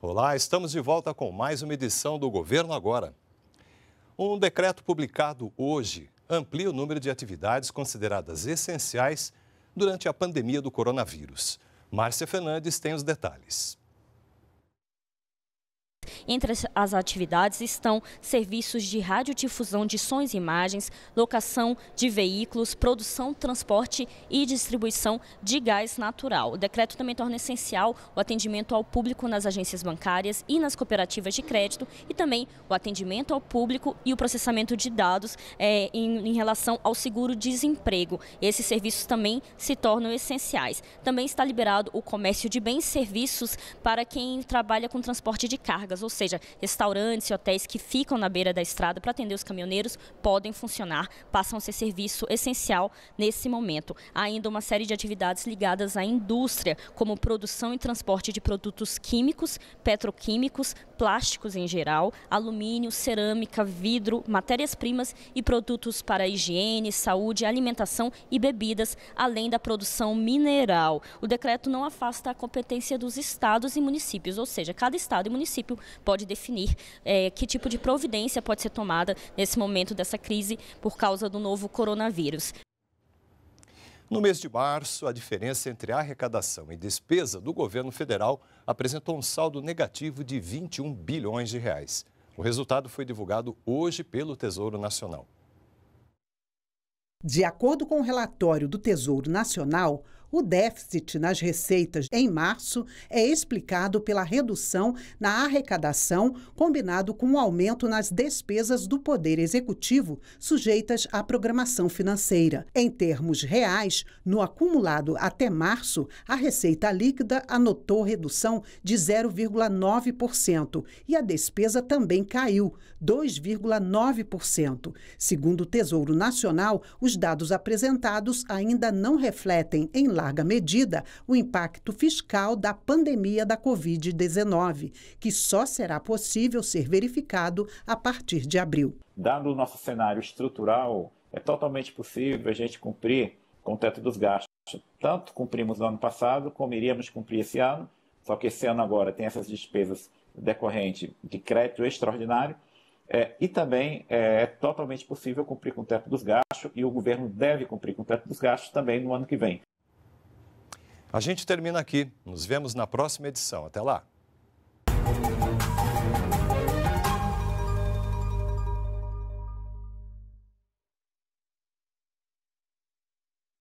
Olá, estamos de volta com mais uma edição do Governo Agora. Um decreto publicado hoje amplia o número de atividades consideradas essenciais durante a pandemia do coronavírus. Márcia Fernandes tem os detalhes. Entre as atividades estão serviços de radiodifusão de sons e imagens, locação de veículos, produção, transporte e distribuição de gás natural. O decreto também torna essencial o atendimento ao público nas agências bancárias e nas cooperativas de crédito e também o atendimento ao público e o processamento de dados é, em, em relação ao seguro-desemprego. Esses serviços também se tornam essenciais. Também está liberado o comércio de bens e serviços para quem trabalha com transporte de cargas estradas, ou seja, restaurantes e hotéis que ficam na beira da estrada para atender os caminhoneiros podem funcionar, passam a ser serviço essencial nesse momento. Há ainda uma série de atividades ligadas à indústria, como produção e transporte de produtos químicos, petroquímicos, plásticos em geral, alumínio, cerâmica, vidro, matérias-primas e produtos para higiene, saúde, alimentação e bebidas, além da produção mineral. O decreto não afasta a competência dos estados e municípios, ou seja, cada estado e município pode definir é, que tipo de providência pode ser tomada nesse momento dessa crise por causa do novo coronavírus. No mês de março, a diferença entre a arrecadação e despesa do governo federal apresentou um saldo negativo de 21 bilhões de reais. O resultado foi divulgado hoje pelo Tesouro Nacional. De acordo com o relatório do Tesouro Nacional, o déficit nas receitas em março é explicado pela redução na arrecadação, combinado com o um aumento nas despesas do Poder Executivo, sujeitas à programação financeira. Em termos reais, no acumulado até março, a receita líquida anotou redução de 0,9% e a despesa também caiu, 2,9%. Segundo o Tesouro Nacional, os dados apresentados ainda não refletem em larga medida, o impacto fiscal da pandemia da Covid-19, que só será possível ser verificado a partir de abril. Dado o nosso cenário estrutural, é totalmente possível a gente cumprir com o teto dos gastos. Tanto cumprimos no ano passado, como iríamos cumprir esse ano, só que esse ano agora tem essas despesas decorrentes de crédito extraordinário, é, e também é, é, totalmente possível cumprir com o teto dos gastos, e o governo deve cumprir com o teto dos gastos também no ano que vem. A gente termina aqui. Nos vemos na próxima edição. Até lá.